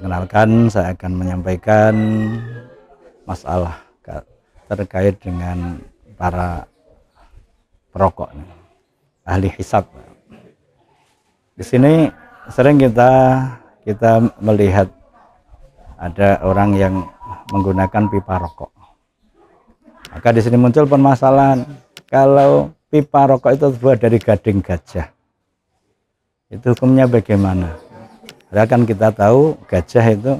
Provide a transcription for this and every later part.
Perkenalkan saya akan menyampaikan masalah terkait dengan para perokok ahli hisap Di sini sering kita kita melihat ada orang yang menggunakan pipa rokok. Maka di sini muncul permasalahan kalau pipa rokok itu terbuat dari gading gajah. Itu hukumnya bagaimana? Padahal kan kita tahu gajah itu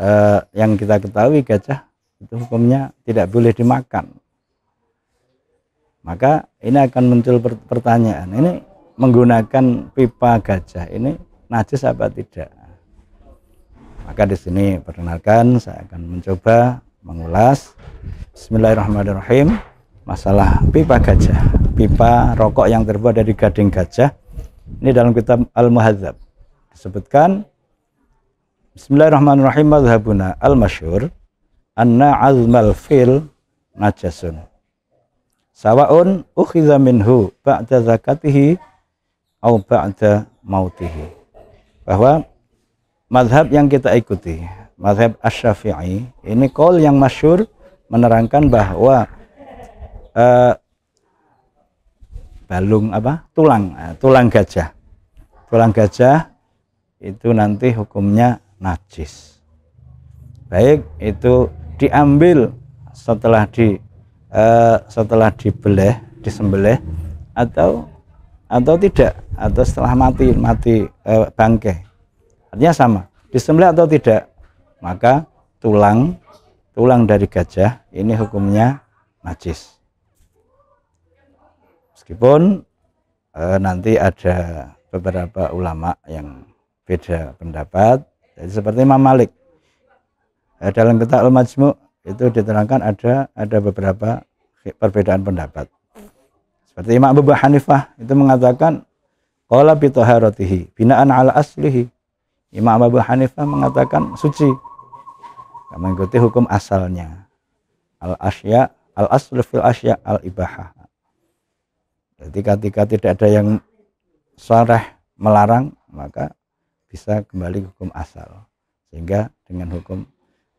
eh, yang kita ketahui gajah itu hukumnya tidak boleh dimakan. Maka ini akan muncul pertanyaan, ini menggunakan pipa gajah ini najis apa tidak? Maka di sini perkenalkan saya akan mencoba mengulas Bismillahirrahmanirrahim masalah pipa gajah, pipa rokok yang terbuat dari gading gajah. Ini dalam kitab Al-Muhadzab sebutkan Bismillahirrahmanirrahim madhabuna al-masyhur anna azmal fil najasun sawaun ukhidha minhu ba'da zakatihi au ba'da mautihi bahwa madhab yang kita ikuti madhab asy-syafi'i ini kol yang masyhur menerangkan bahwa uh, balung apa tulang uh, tulang gajah tulang gajah itu nanti hukumnya najis baik itu diambil setelah di eh, setelah dibelah disembelih atau atau tidak atau setelah mati mati eh, bangkai artinya sama disembelih atau tidak maka tulang tulang dari gajah ini hukumnya najis meskipun eh, nanti ada beberapa ulama yang beda pendapat. Jadi seperti Imam Malik. Eh, dalam kitab Al-Majmu itu diterangkan ada ada beberapa perbedaan pendapat. Seperti Imam Abu Hanifah itu mengatakan qala bi taharatihi binaan ala aslihi. Imam Abu Hanifah mengatakan suci mengikuti hukum asalnya. Al asya al aslu fil asya al ibahah. Jadi ketika tidak ada yang sarah melarang maka bisa kembali ke hukum asal sehingga dengan hukum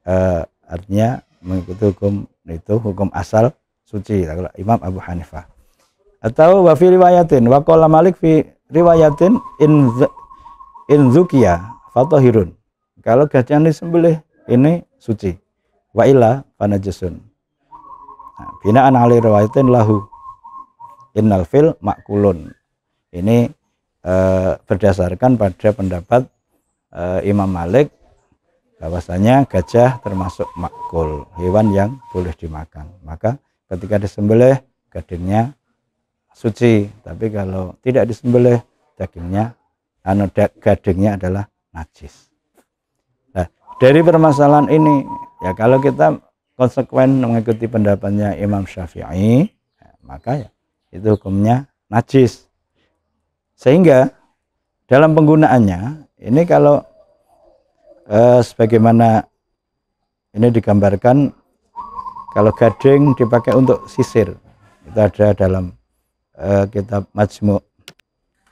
eh, artinya mengikuti hukum itu hukum asal suci kalau Imam Abu Hanifah atau wa fi riwayatin wa qala Malik fi riwayatin in in zukiya fatahirun kalau gajah disembelih ini suci wa ila panajisun nah, binaan ali riwayatin lahu innal fil makulun ini Eh, berdasarkan pada pendapat e, Imam Malik bahwasanya gajah termasuk makul hewan yang boleh dimakan maka ketika disembelih dagingnya suci tapi kalau tidak disembelih dagingnya anu gadingnya adalah najis nah, dari permasalahan ini ya kalau kita konsekuen mengikuti pendapatnya Imam Syafi'i ya, maka ya itu hukumnya najis sehingga dalam penggunaannya ini kalau eh, sebagaimana ini digambarkan kalau gading dipakai untuk sisir itu ada dalam eh, kitab Majmu.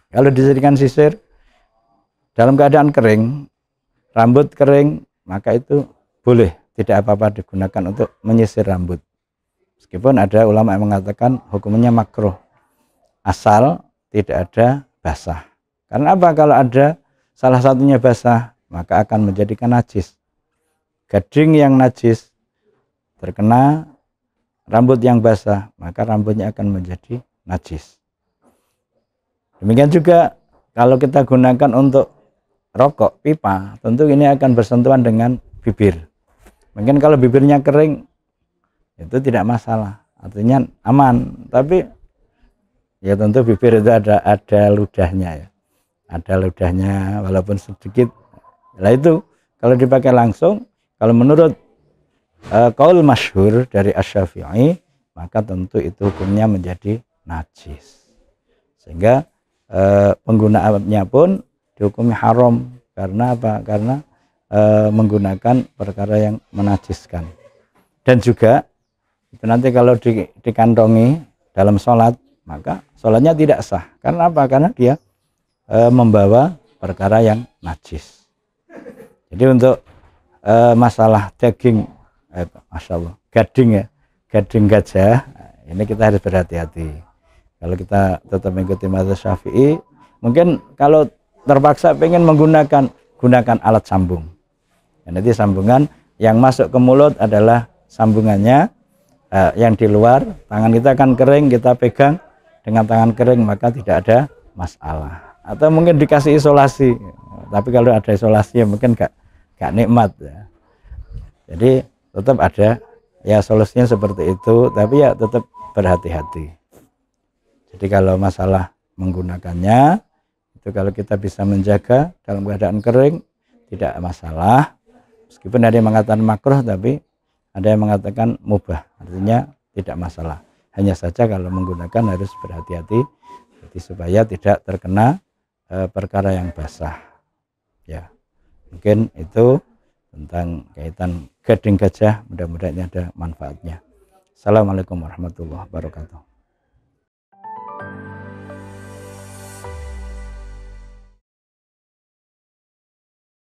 Kalau disirikan sisir dalam keadaan kering, rambut kering, maka itu boleh tidak apa-apa digunakan untuk menyisir rambut. Meskipun ada ulama yang mengatakan hukumnya makruh asal tidak ada basah. Karena apa? Kalau ada salah satunya basah, maka akan menjadikan najis. Gading yang najis terkena rambut yang basah, maka rambutnya akan menjadi najis. Demikian juga kalau kita gunakan untuk rokok, pipa, tentu ini akan bersentuhan dengan bibir. Mungkin kalau bibirnya kering, itu tidak masalah, artinya aman. Tapi Ya tentu bibir itu ada ada ludahnya ya. Ada ludahnya walaupun sedikit. Lah itu kalau dipakai langsung kalau menurut uh, kaul masyhur dari Asy-Syafi'i maka tentu itu hukumnya menjadi najis. Sehingga e, penggunaannya pun dihukumi haram karena apa? Karena e, menggunakan perkara yang menajiskan. Dan juga itu nanti kalau di, dikantongi dalam sholat maka sholatnya tidak sah. Karena apa? Karena dia e, membawa perkara yang najis. Jadi untuk e, masalah daging, eh, masya Allah, gading ya, gading gajah, ini kita harus berhati-hati. Kalau kita tetap mengikuti mazhab Syafi'i, mungkin kalau terpaksa pengen menggunakan gunakan alat sambung. Ya, nanti sambungan yang masuk ke mulut adalah sambungannya eh, yang di luar tangan kita akan kering kita pegang dengan tangan kering maka tidak ada masalah atau mungkin dikasih isolasi tapi kalau ada isolasi ya mungkin gak gak nikmat ya. jadi tetap ada ya solusinya seperti itu tapi ya tetap berhati-hati jadi kalau masalah menggunakannya itu kalau kita bisa menjaga dalam keadaan kering tidak masalah meskipun ada yang mengatakan makruh tapi ada yang mengatakan mubah artinya tidak masalah hanya saja kalau menggunakan harus berhati-hati jadi supaya tidak terkena e, perkara yang basah. Ya. Mungkin itu tentang kaitan gading gajah, mudah-mudahan ada manfaatnya. Assalamualaikum warahmatullahi wabarakatuh.